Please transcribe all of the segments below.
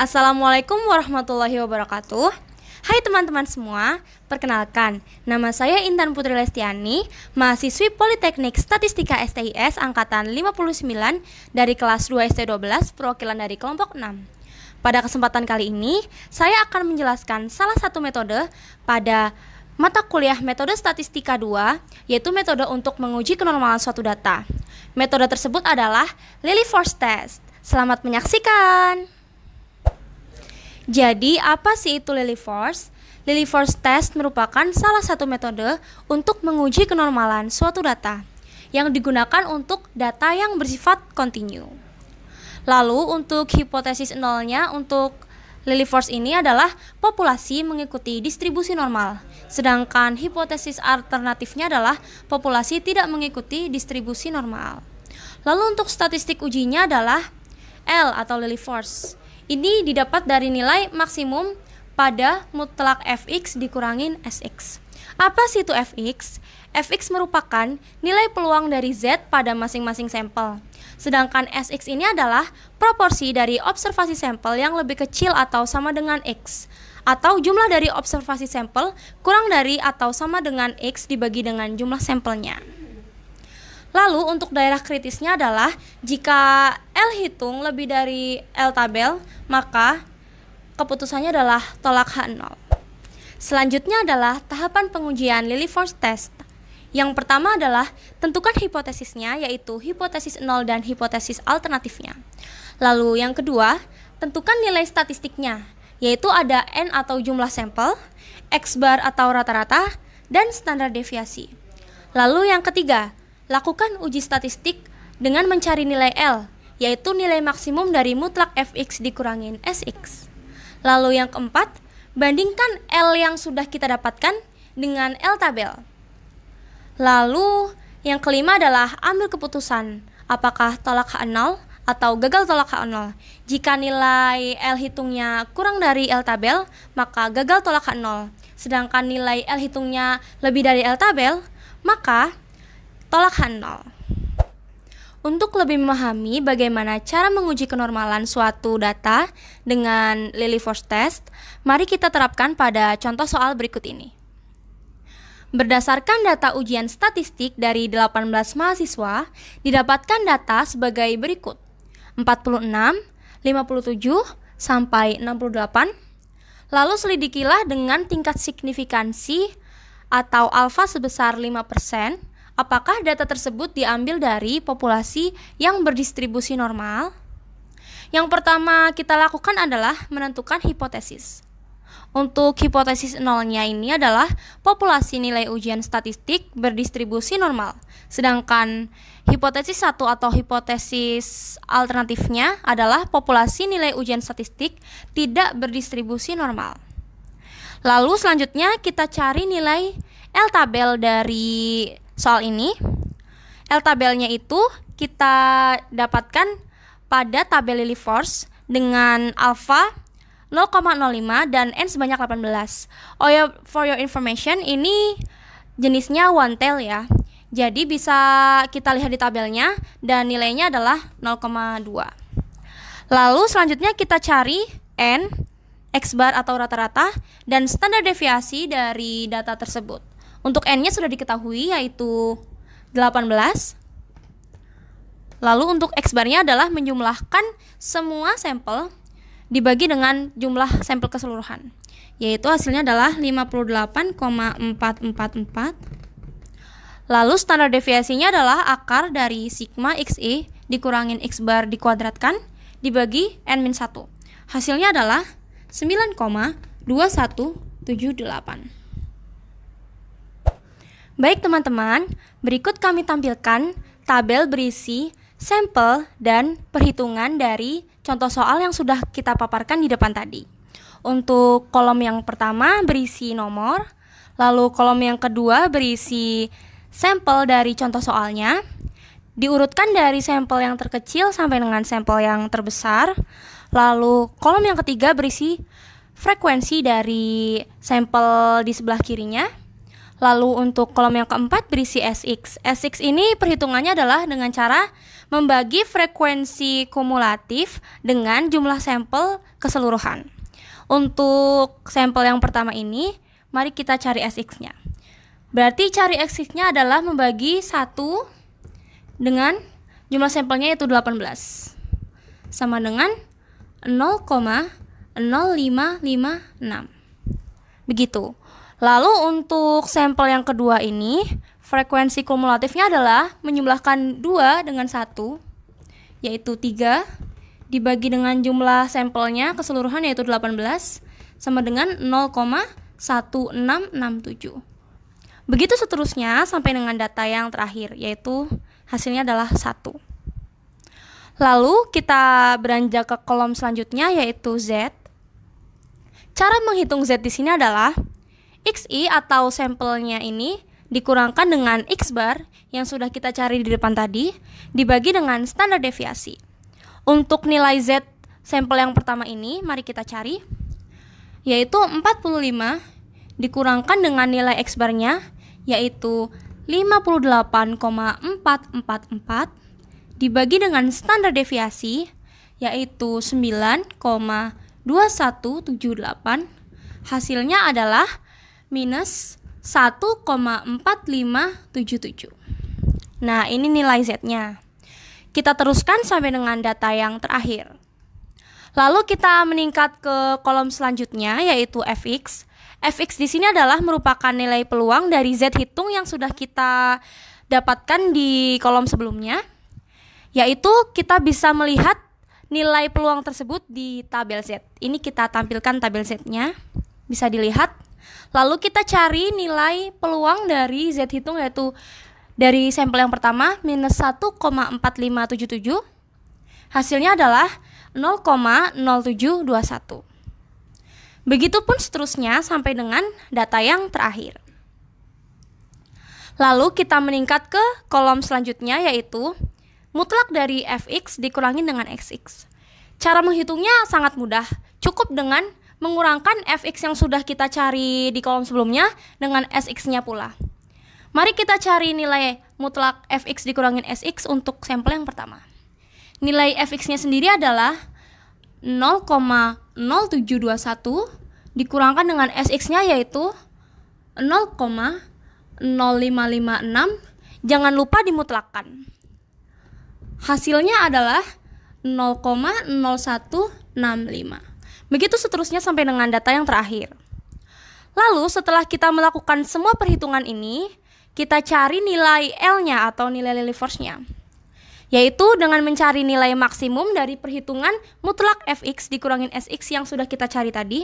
Assalamualaikum warahmatullahi wabarakatuh. Hai teman-teman semua, perkenalkan, nama saya Intan Putri Lestiani, mahasiswi Politeknik Statistika STIS angkatan 59 dari kelas 2 ST12 perwakilan dari kelompok 6. Pada kesempatan kali ini, saya akan menjelaskan salah satu metode pada mata kuliah metode statistika 2, yaitu metode untuk menguji kenormalan suatu data. Metode tersebut adalah Force Test. Selamat menyaksikan! Jadi, apa sih itu Lily Force? Lily Force Test merupakan salah satu metode untuk menguji kenormalan suatu data yang digunakan untuk data yang bersifat kontinu. Lalu, untuk hipotesis nolnya untuk Lily Force ini adalah populasi mengikuti distribusi normal, sedangkan hipotesis alternatifnya adalah populasi tidak mengikuti distribusi normal. Lalu untuk statistik ujinya adalah L atau Lily Force ini didapat dari nilai maksimum pada mutlak fx dikurangin sx. Apa sih itu fx? fx merupakan nilai peluang dari z pada masing-masing sampel. Sedangkan sx ini adalah proporsi dari observasi sampel yang lebih kecil atau sama dengan x atau jumlah dari observasi sampel kurang dari atau sama dengan x dibagi dengan jumlah sampelnya. Lalu untuk daerah kritisnya adalah jika L hitung lebih dari L tabel, maka keputusannya adalah tolak H0. Selanjutnya adalah tahapan pengujian Lily Force test. Yang pertama adalah tentukan hipotesisnya yaitu hipotesis 0 dan hipotesis alternatifnya. Lalu yang kedua, tentukan nilai statistiknya yaitu ada n atau jumlah sampel, x bar atau rata-rata, dan standar deviasi. Lalu yang ketiga, Lakukan uji statistik dengan mencari nilai L, yaitu nilai maksimum dari mutlak fx dikurangin sx. Lalu yang keempat, bandingkan L yang sudah kita dapatkan dengan L tabel. Lalu yang kelima adalah ambil keputusan apakah tolak H0 atau gagal tolak H0. Jika nilai L hitungnya kurang dari L tabel, maka gagal tolak H0. Sedangkan nilai L hitungnya lebih dari L tabel, maka tolak nol. Untuk lebih memahami bagaimana cara menguji kenormalan suatu data dengan Force test, mari kita terapkan pada contoh soal berikut ini. Berdasarkan data ujian statistik dari 18 mahasiswa, didapatkan data sebagai berikut. 46, 57, sampai 68. Lalu selidikilah dengan tingkat signifikansi atau alfa sebesar apakah data tersebut diambil dari populasi yang berdistribusi normal? Yang pertama kita lakukan adalah menentukan hipotesis. Untuk hipotesis nolnya ini adalah populasi nilai ujian statistik berdistribusi normal. Sedangkan hipotesis satu atau hipotesis alternatifnya adalah populasi nilai ujian statistik tidak berdistribusi normal. Lalu selanjutnya kita cari nilai L tabel dari soal ini, L tabelnya itu kita dapatkan pada tabel Lily force dengan alfa 0,05 dan n sebanyak 18. Oh ya, for your information, ini jenisnya one tail ya. Jadi bisa kita lihat di tabelnya dan nilainya adalah 0,2. Lalu selanjutnya kita cari n, x bar atau rata-rata dan standar deviasi dari data tersebut. Untuk n-nya sudah diketahui yaitu 18. Lalu untuk x bar-nya adalah menjumlahkan semua sampel dibagi dengan jumlah sampel keseluruhan yaitu hasilnya adalah 58,444 lalu standar deviasinya adalah akar dari sigma xe dikurangin x bar dikuadratkan dibagi n-1 hasilnya adalah 9,2178 Baik teman-teman, berikut kami tampilkan tabel berisi sampel dan perhitungan dari contoh soal yang sudah kita paparkan di depan tadi. Untuk kolom yang pertama berisi nomor, lalu kolom yang kedua berisi sampel dari contoh soalnya. Diurutkan dari sampel yang terkecil sampai dengan sampel yang terbesar. Lalu kolom yang ketiga berisi frekuensi dari sampel di sebelah kirinya Lalu untuk kolom yang keempat berisi SX. SX ini perhitungannya adalah dengan cara membagi frekuensi kumulatif dengan jumlah sampel keseluruhan. Untuk sampel yang pertama ini, mari kita cari SX-nya. Berarti cari SX-nya adalah membagi 1 dengan jumlah sampelnya yaitu 18. Sama dengan 0,0556. Begitu. Lalu untuk sampel yang kedua ini, frekuensi kumulatifnya adalah menjumlahkan 2 dengan 1, yaitu 3, dibagi dengan jumlah sampelnya keseluruhan yaitu 18, sama dengan 0,1667. Begitu seterusnya sampai dengan data yang terakhir, yaitu hasilnya adalah 1. Lalu kita beranjak ke kolom selanjutnya yaitu Z. Cara menghitung Z di sini adalah XI atau sampelnya ini dikurangkan dengan X bar yang sudah kita cari di depan tadi dibagi dengan standar deviasi. Untuk nilai Z sampel yang pertama ini mari kita cari yaitu 45 dikurangkan dengan nilai X barnya yaitu 58,444 dibagi dengan standar deviasi yaitu 9,2178 hasilnya adalah minus 1,4577. Nah, ini nilai Z-nya. Kita teruskan sampai dengan data yang terakhir. Lalu kita meningkat ke kolom selanjutnya yaitu fx. Fx di sini adalah merupakan nilai peluang dari z hitung yang sudah kita dapatkan di kolom sebelumnya. Yaitu kita bisa melihat nilai peluang tersebut di tabel z. Ini kita tampilkan tabel z-nya. Bisa dilihat Lalu kita cari nilai peluang dari Z hitung yaitu dari sampel yang pertama minus 1,4577 hasilnya adalah 0,0721. Begitupun seterusnya sampai dengan data yang terakhir. Lalu kita meningkat ke kolom selanjutnya yaitu mutlak dari fx dikurangi dengan xx. Cara menghitungnya sangat mudah, cukup dengan mengurangkan fx yang sudah kita cari di kolom sebelumnya dengan sx-nya pula. Mari kita cari nilai mutlak fx dikurangin sx untuk sampel yang pertama. Nilai fx-nya sendiri adalah 0,0721 dikurangkan dengan sx-nya yaitu 0,0556 jangan lupa dimutlakkan. Hasilnya adalah 0,0165. Begitu seterusnya sampai dengan data yang terakhir. Lalu setelah kita melakukan semua perhitungan ini, kita cari nilai L-nya atau nilai force nya Yaitu dengan mencari nilai maksimum dari perhitungan mutlak fx dikurangin sx yang sudah kita cari tadi.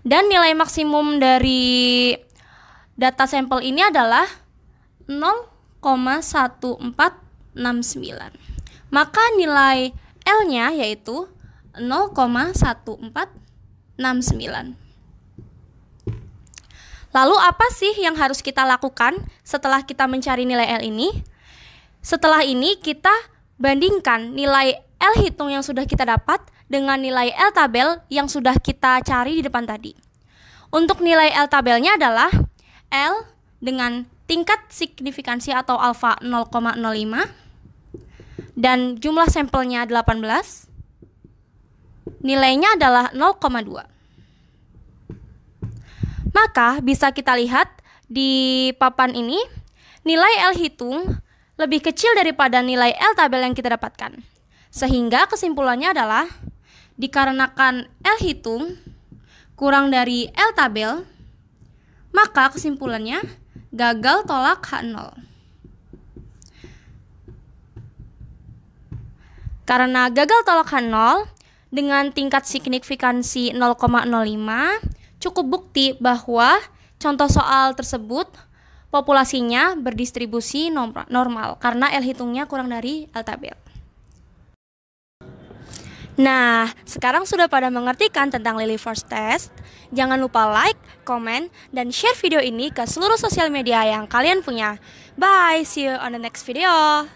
Dan nilai maksimum dari data sampel ini adalah 0,1469. Maka nilai L-nya yaitu 0,1469. Lalu apa sih yang harus kita lakukan setelah kita mencari nilai L ini? Setelah ini kita bandingkan nilai L hitung yang sudah kita dapat dengan nilai L tabel yang sudah kita cari di depan tadi. Untuk nilai L tabelnya adalah L dengan tingkat signifikansi atau alfa 0,05 dan jumlah sampelnya 18 nilainya adalah 0,2. Maka bisa kita lihat di papan ini, nilai L hitung lebih kecil daripada nilai L tabel yang kita dapatkan. Sehingga kesimpulannya adalah dikarenakan L hitung kurang dari L tabel, maka kesimpulannya gagal tolak H0. Karena gagal tolak H0, dengan tingkat signifikansi 0,05 cukup bukti bahwa contoh soal tersebut populasinya berdistribusi normal karena L hitungnya kurang dari L tabel. Nah, sekarang sudah pada mengerti kan tentang Lily Force Test? Jangan lupa like, comment, dan share video ini ke seluruh sosial media yang kalian punya. Bye, see you on the next video.